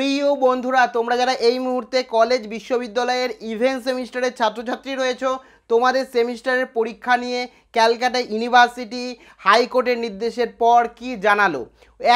প্রিয় বন্ধুরা তোমরা যারা এই মুহূর্তে কলেজ বিশ্ববিদ্যালয়ের ইভেন্ট সেমিস্টারের ছাত্রছাত্রী রয়েছে তোমাদের সেমিস্টারের পরীক্ষা নিয়ে ক্যালকাটা ইউনিভার্সিটি হাইকোর্টের নির্দেশের পর কি জানালো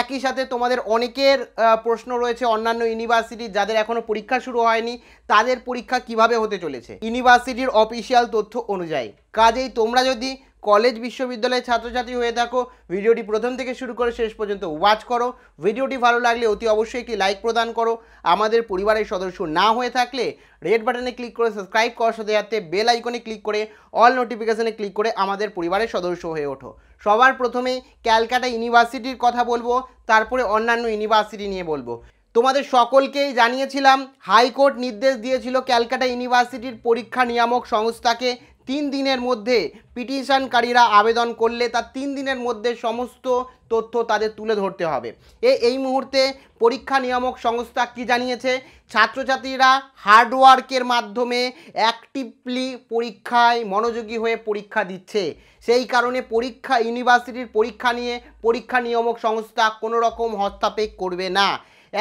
একই সাথে তোমাদের অনেকের প্রশ্ন রয়েছে অন্যান্য ইউনিভার্সিটি যাদের এখনও পরীক্ষা শুরু হয়নি তাদের পরীক্ষা কিভাবে হতে চলেছে ইউনিভার্সিটির অফিসিয়াল তথ্য অনুযায়ী কাজেই তোমরা যদি কলেজ বিশ্ববিদ্যালয়ের ছাত্রছাত্রী হয়ে থাকো ভিডিওটি প্রথম থেকে শুরু করে শেষ পর্যন্ত ওয়াচ করো ভিডিওটি ভালো লাগলে অতি অবশ্যই একটি লাইক প্রদান করো আমাদের পরিবারের সদস্য না হয়ে থাকলে রেড বাটনে ক্লিক করে সাবস্ক্রাইব করার সাথে সাথে বেল আইকনে ক্লিক করে অল নোটিফিকেশানে ক্লিক করে আমাদের পরিবারের সদস্য হয়ে ওঠো সবার প্রথমে ক্যালকাটা ইউনিভার্সিটির কথা বলবো তারপরে অন্যান্য ইউনিভার্সিটি নিয়ে বলবো তোমাদের সকলকেই জানিয়েছিলাম হাইকোর্ট নির্দেশ দিয়েছিল ক্যালকাটা ইউনিভার্সিটির পরীক্ষা নিয়ামক সংস্থাকে তিন দিনের মধ্যে পিটিশনকারীরা আবেদন করলে তার তিন দিনের মধ্যে সমস্ত তথ্য তাদের তুলে ধরতে হবে এ এই মুহূর্তে পরীক্ষা নিয়ামক সংস্থা কি জানিয়েছে ছাত্রছাত্রীরা হার্ডওয়ার্কের মাধ্যমে অ্যাক্টিভলি পরীক্ষায় মনোযোগী হয়ে পরীক্ষা দিচ্ছে সেই কারণে পরীক্ষা ইউনিভার্সিটির পরীক্ষা নিয়ে পরীক্ষা নিয়ামক সংস্থা কোনো রকম হস্তক্ষেপ করবে না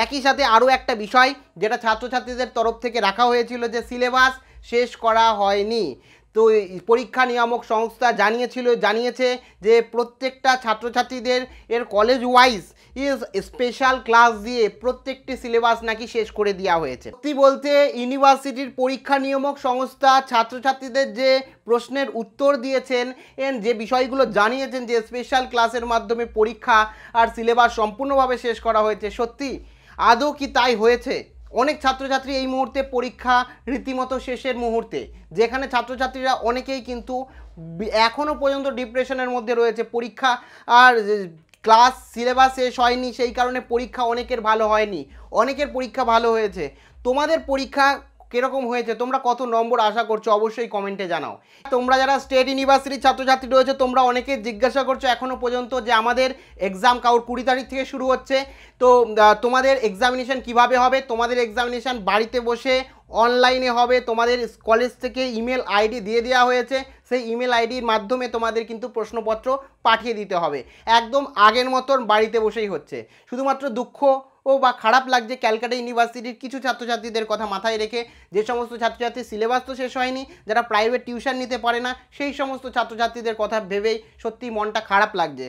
একই সাথে আরও একটা বিষয় যেটা ছাত্রছাত্রীদের তরফ থেকে রাখা হয়েছিল যে সিলেবাস শেষ করা হয়নি তো পরীক্ষা নিয়ামক সংস্থা জানিয়েছিল জানিয়েছে যে প্রত্যেকটা ছাত্রছাত্রীদের এর college wise is special class দিয়ে প্রত্যেকটি সিলেবাস নাকি শেষ করে দেওয়া হয়েছে সত্যি বলতে ইউনিভার্সিটির পরীক্ষা নিয়ামক সংস্থা ছাত্রছাত্রীদের যে প্রশ্নের উত্তর দিয়েছেন এন যে বিষয়গুলো জানিয়েছেন যে স্পেশাল ক্লাসের মাধ্যমে পরীক্ষা আর সিলেবাস সম্পূর্ণভাবে শেষ করা হয়েছে সত্যি আদৌ কি তাই হয়েছে অনেক ছাত্রছাত্রী এই মুহূর্তে পরীক্ষা রীতিমতো শেষের মুহূর্তে যেখানে ছাত্রছাত্রীরা অনেকেই কিন্তু এখনও পর্যন্ত ডিপ্রেশনের মধ্যে রয়েছে পরীক্ষা আর ক্লাস সিলেবাস শেষ হয়নি সেই কারণে পরীক্ষা অনেকের ভালো হয়নি অনেকের পরীক্ষা ভালো হয়েছে তোমাদের পরীক্ষা কীরকম হয়েছে তোমরা কত নম্বর আশা করছো অবশ্যই কমেন্টে জানাও তোমরা যারা স্টেট ইউনিভার্সিটির ছাত্রছাত্রী রয়েছে তোমরা অনেকে জিজ্ঞাসা করছো এখনও পর্যন্ত যে আমাদের এক্সাম কাউর কুড়ি তারিখ থেকে শুরু হচ্ছে তো তোমাদের এক্সামিনেশান কিভাবে হবে তোমাদের এক্সামিনেশান বাড়িতে বসে অনলাইনে হবে তোমাদের কলেজ থেকে ইমেল আইডি দিয়ে দেওয়া হয়েছে সেই ইমেল আইডির মাধ্যমে তোমাদের কিন্তু প্রশ্নপত্র পাঠিয়ে দিতে হবে একদম আগের মতন বাড়িতে বসেই হচ্ছে শুধুমাত্র দুঃখ ও বা খারাপ লাগছে ক্যালকাটা ইউনিভার্সিটির কিছু ছাত্রছাত্রীদের কথা মাথায় রেখে যে সমস্ত ছাত্রছাত্রী সিলেবাস তো শেষ হয়নি যারা প্রাইভেট টিউশন নিতে পারে না সেই সমস্ত ছাত্রছাত্রীদের কথা ভেবেই সত্যি মনটা খারাপ লাগছে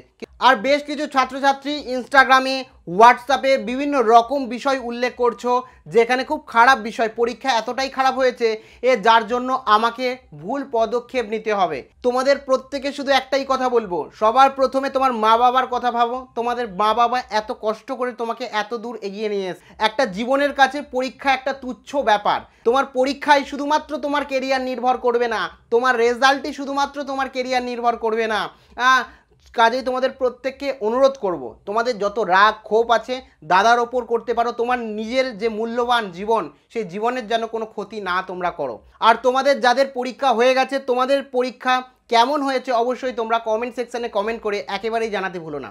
আর বেশ কিছু ছাত্রছাত্রী ইনস্টাগ্রামে হোয়াটসঅ্যাপে বিভিন্ন রকম বিষয় উল্লেখ করছো যেখানে খুব খারাপ বিষয় পরীক্ষা এতটাই খারাপ হয়েছে এ যার জন্য আমাকে ভুল পদক্ষেপ নিতে নিতে হবে তোমাদের প্রত্যেকে শুধু একটাই কথা বলবো সবার প্রথমে তোমার মা বাবার কথা ভাবো তোমাদের মা বাবা এত কষ্ট করে তোমাকে এত দূর এগিয়ে নিয়ে এস একটা জীবনের কাছে পরীক্ষা একটা তুচ্ছ ব্যাপার তোমার পরীক্ষায় শুধুমাত্র তোমার কেরিয়ার নির্ভর করবে না তোমার রেজাল্টই শুধুমাত্র তোমার কেরিয়ার নির্ভর করবে না কাজেই তোমাদের প্রত্যেককে অনুরোধ করব। তোমাদের যত রাগ ক্ষোভ আছে দাদার ওপর করতে পারো তোমার নিজের যে মূল্যবান জীবন সেই জীবনের যেন কোনো ক্ষতি না তোমরা করো আর তোমাদের যাদের পরীক্ষা হয়ে গেছে তোমাদের পরীক্ষা কেমন হয়েছে অবশ্যই তোমরা কমেন্ট সেকশানে কমেন্ট করে একেবারেই জানাতে ভুলো না